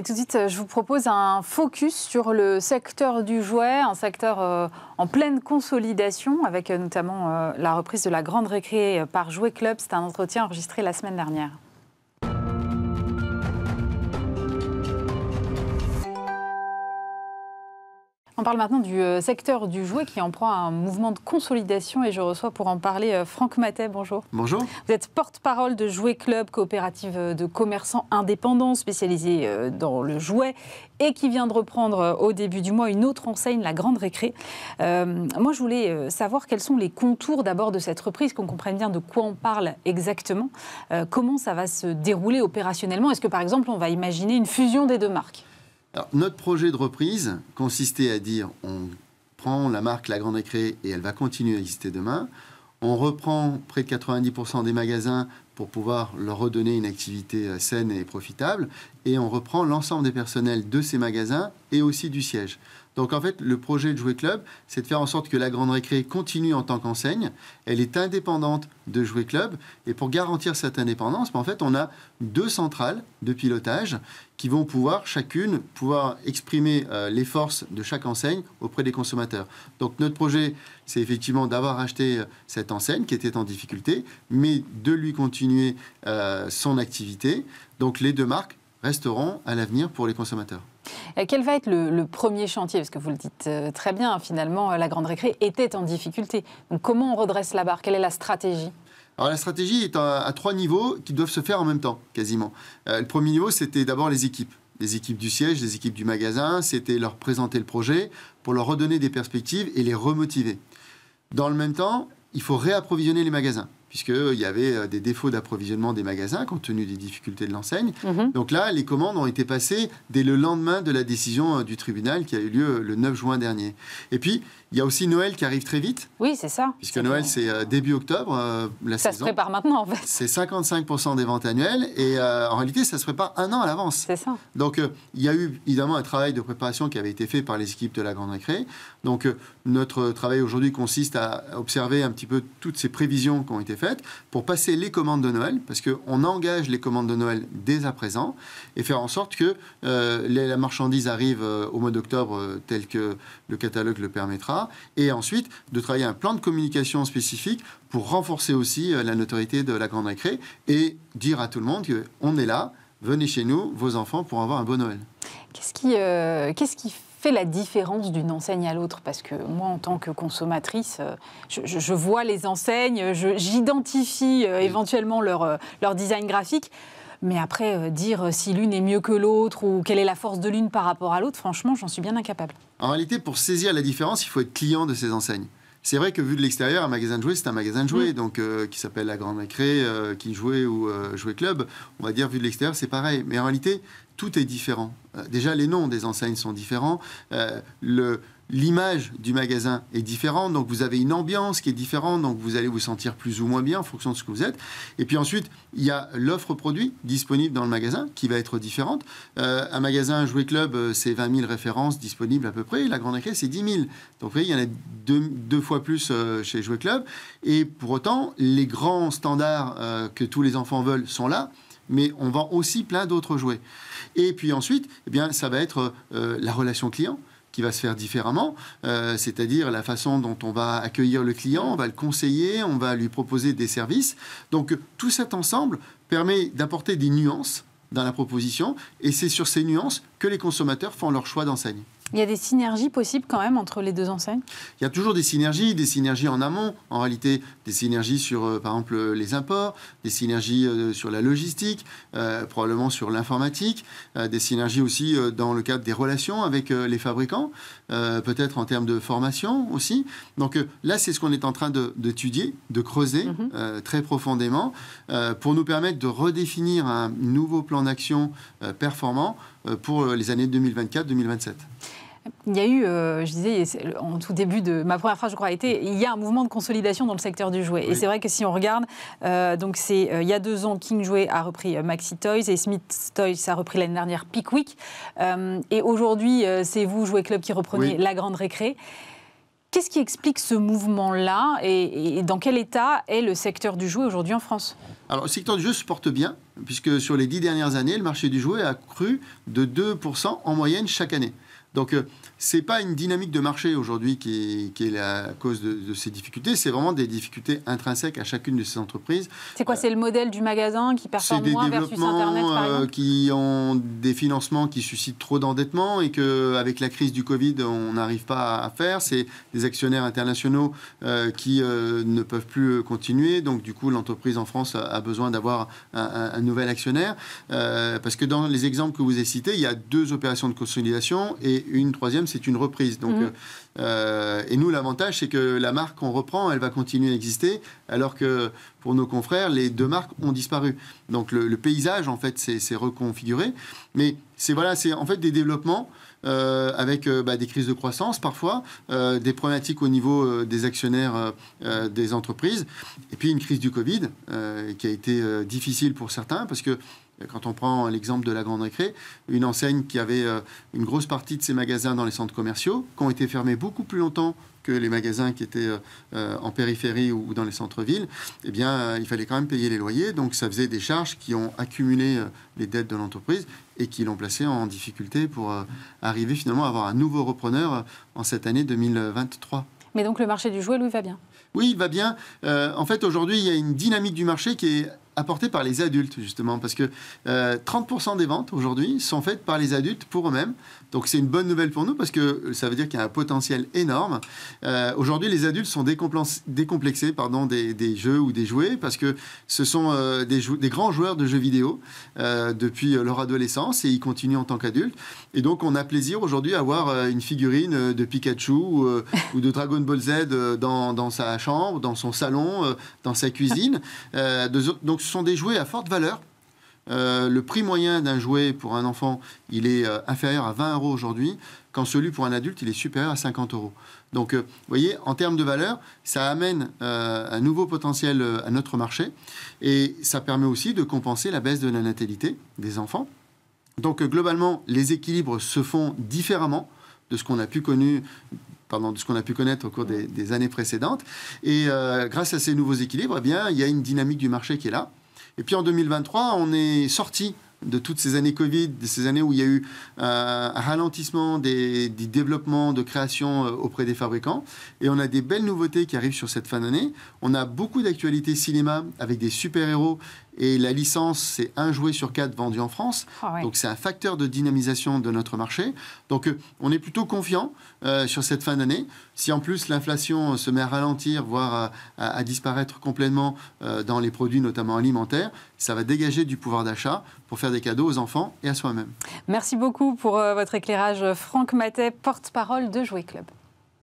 Et tout de suite, je vous propose un focus sur le secteur du jouet, un secteur euh, en pleine consolidation, avec euh, notamment euh, la reprise de la grande récré par Jouet Club. C'est un entretien enregistré la semaine dernière. On parle maintenant du euh, secteur du jouet qui en prend un mouvement de consolidation et je reçois pour en parler euh, Franck Matet. Bonjour. Bonjour. Vous êtes porte-parole de Jouet Club, coopérative euh, de commerçants indépendants spécialisés dans le jouet et qui vient de reprendre au début du mois une autre enseigne, la Grande Récré. moi, je voulais savoir quels sont les contours d'abord de cette reprise, qu'on comprenne bien de quoi on parle exactement. comment ça va se dérouler opérationnellement Est-ce que par exemple, on va imaginer une fusion des deux marques notre projet de reprise consistait à dire on prend la marque La Grande Écré et elle va continuer à exister demain. On reprend près de 90% des magasins pour pouvoir leur redonner une activité euh, saine et profitable. Et on reprend l'ensemble des personnels de ces magasins et aussi du siège. Donc en fait, le projet de Jouet Club, c'est de faire en sorte que la Grande Récré continue en tant qu'enseigne. Elle est indépendante de Jouet Club. Et pour garantir cette indépendance, ben, en fait, on a deux centrales de pilotage qui vont pouvoir chacune pouvoir exprimer euh, les forces de chaque enseigne auprès des consommateurs. Donc notre projet, c'est effectivement d'avoir acheté euh, cette enseigne qui était en difficulté, mais de lui continuer euh, son activité. Donc les deux marques resteront à l'avenir pour les consommateurs. Euh, quel va être le, premier chantier Parce que vous le dites euh, très bien, finalement, euh, la Grande Récré était en difficulté. Donc comment on redresse la barre Quelle est la stratégie alors la stratégie est à, trois niveaux qui doivent se faire en même temps, quasiment. le premier niveau, c'était d'abord les équipes. Les équipes du siège, les équipes du magasin, c'était leur présenter le projet pour leur redonner des perspectives et les remotiver. Dans le même temps, il faut réapprovisionner les magasins puisqu'il euh, y avait euh, des défauts d'approvisionnement des magasins compte tenu des difficultés de l'enseigne. Mhm. Donc là, les commandes ont été passées dès le lendemain de la décision euh, du tribunal qui a eu lieu le 9 juin dernier. Et puis, il y a aussi Noël qui arrive très vite. Oui, c'est ça. Puisque Noël, c'est début octobre. la ça se prépare maintenant, en fait. C'est 55% des ventes annuelles. Et en réalité, ça se prépare un an à l'avance. C'est ça. Donc, il y a eu évidemment un travail de préparation qui avait été fait par les équipes de la Grande Récré. Donc, notre travail aujourd'hui consiste à observer un petit peu toutes ces prévisions qui ont été faites pour passer les commandes de Noël, parce qu'on engage les commandes de Noël dès à présent, et faire en sorte que euh, la marchandise arrive euh, au mois d'octobre euh, tel que le catalogue le permettra, et ensuite de travailler un plan de communication spécifique pour renforcer aussi la notoriété de la Grande Récré et dire à tout le monde qu'on est là, venez chez nous, vos enfants, pour avoir un bon Noël. Qu'est-ce qui, qu'est-ce qui fait fait la différence d'une enseigne à l'autre Parce que moi, en tant que consommatrice, euh, je, vois les enseignes, j'identifie euh, éventuellement leur, euh, leur design graphique. Mais après, dire si l'une est mieux que l'autre ou quelle est la force de l'une par rapport à l'autre, franchement, j'en suis bien incapable. En réalité, pour saisir la différence, il faut être client de ces enseignes. C'est vrai que vu de l'extérieur, un magasin de jouets, c'est un magasin de jouets, mm. donc euh, qui s'appelle la Grande Macré, euh, qui jouait ou euh, Jouet club. On va dire vu de l'extérieur, c'est pareil. Mais en réalité, tout est différent. déjà, les noms des enseignes sont différents l'image du magasin est différente, donc vous avez une ambiance qui est différente, donc vous allez vous sentir plus ou moins bien en fonction de ce que vous êtes. Et puis ensuite, il y a l'offre produit disponible dans le magasin qui va être différente. Euh, un magasin, un jouet club, euh, c'est 20 000 références disponibles à peu près. La grande école, c'est 10 000. Donc vous il y en a deux, fois plus euh, chez Jouet Club. Et pour autant, les grands standards que tous les enfants veulent sont là mais on vend aussi plein d'autres jouets. Et puis ensuite, eh bien, ça va être la relation client qui va se faire différemment, euh, c'est-à-dire la façon dont on va accueillir le client, on va le conseiller, on va lui proposer des services. Donc tout cet ensemble permet d'apporter des nuances dans la proposition et c'est sur ces nuances que les consommateurs font leur choix d'enseigne. Il y a des synergies possibles quand même entre les deux enseignes Il y a toujours des synergies, des synergies en amont, en réalité, des synergies sur, euh, par exemple, euh, les imports, des synergies euh, sur la logistique, probablement sur l'informatique, des synergies aussi dans le cadre des relations avec les fabricants, peut-être en termes de formation aussi. Donc là, c'est ce qu'on est en train d'étudier, de, creuser mhm. très profondément pour nous permettre de redéfinir un nouveau plan d'action performant pour les années 2024-2027. Il y a eu, euh, je disais en tout début de ma première phrase, je crois, a été il y a un mouvement de consolidation dans le secteur du jouet. Et c'est vrai que si on regarde, euh, donc c'est euh, il y a deux ans, King Jouet a repris Maxi Toys et Smith Toys a repris l'année dernière Pickwick. et aujourd'hui, c'est vous, Jouet Club, qui reprenez la grande récré. Qu'est-ce qui explique ce mouvement-là et, dans quel état est le secteur du jouet aujourd'hui en France Alors, le secteur du jeu se porte bien, puisque sur les dix dernières années, le marché du jouet a cru de 2% en moyenne chaque année. Donc, euh, c'est ce n'est pas une dynamique de marché aujourd'hui qui est, la cause de, ces difficultés, c'est vraiment des difficultés intrinsèques à chacune de ces entreprises. C'est quoi euh, C'est le modèle du magasin qui performe moins versus Internet, par euh, exemple qui ont des financements qui suscitent trop d'endettement et qu'avec la crise du Covid, on n'arrive pas à faire. C'est des actionnaires internationaux qui ne peuvent plus continuer. Donc, du coup, l'entreprise en France a, besoin d'avoir un, un, nouvel actionnaire. parce que dans les exemples que vous avez cités, il y a deux opérations de consolidation et une troisième, c'est une reprise. Donc, mmh. euh, et nous, l'avantage, c'est que la marque qu'on reprend, elle va continuer à exister, alors que pour nos confrères, les deux marques ont disparu. Donc le, paysage, en fait, c'est reconfiguré. Mais c'est voilà, en fait des développements. Euh, avec euh, bah, des crises de croissance parfois, des problématiques au niveau des actionnaires des entreprises, et puis une crise du Covid qui a été difficile pour certains parce que quand on prend l'exemple de la Grande Récré, une enseigne qui avait euh, une grosse partie de ses magasins dans les centres commerciaux, qui ont été fermés beaucoup plus longtemps que les magasins qui étaient euh, en périphérie ou, dans les centres-villes, eh bien, euh, il fallait quand même payer les loyers. Donc, ça faisait des charges qui ont accumulé les dettes de l'entreprise et qui l'ont placé en difficulté pour arriver finalement à avoir un nouveau repreneur en cette année 2023. Mais donc, le marché du jouet, lui, va bien Oui, il va bien. en fait, aujourd'hui, il y a une dynamique du marché qui est apporté par les adultes, justement, parce que 30% euh, des ventes aujourd'hui sont faites par les adultes pour eux-mêmes. Donc c'est une bonne nouvelle pour nous parce que ça veut dire qu'il y a un potentiel énorme. Euh, aujourd'hui, les adultes sont décomplexés pardon, des, jeux ou des jouets parce que ce sont euh, des, des, grands joueurs de jeux vidéo depuis leur adolescence et ils continuent en tant qu'adultes. Et donc on a plaisir aujourd'hui à avoir une figurine de Pikachu ou, de Dragon Ball Z dans, sa chambre, dans son salon, dans sa cuisine. donc sont des jouets à forte valeur. Euh, le prix moyen d'un jouet pour un enfant, il est euh, inférieur à 20 euros aujourd'hui, quand celui pour un adulte, il est supérieur à 50 euros. Donc, euh, vous voyez, en termes de valeur, ça amène un nouveau potentiel à notre marché et ça permet aussi de compenser la baisse de la natalité des enfants. Donc, globalement, les équilibres se font différemment de ce qu'on a pu connu Pardon, de ce qu'on a pu connaître au cours des, années précédentes. Et grâce à ces nouveaux équilibres, eh bien, il y a une dynamique du marché qui est là. Et puis en 2023, on est sorti de toutes ces années Covid, de ces années où il y a eu euh, un ralentissement des, développements de création euh, auprès des fabricants. Et on a des belles nouveautés qui arrivent sur cette fin d'année. On a beaucoup d'actualités cinéma avec des super-héros et la licence, c'est un jouet sur quatre vendu en France. Ah Donc c'est un facteur de dynamisation de notre marché. Donc euh, on est plutôt confiant euh, sur cette fin d'année. Si en plus l'inflation euh, se met à ralentir, voire à, disparaître complètement dans les produits, notamment alimentaires, ça va dégager du pouvoir d'achat pour faire des cadeaux aux enfants et à soi-même. Merci beaucoup pour votre éclairage, Franck Matet, porte-parole de Jouet Club.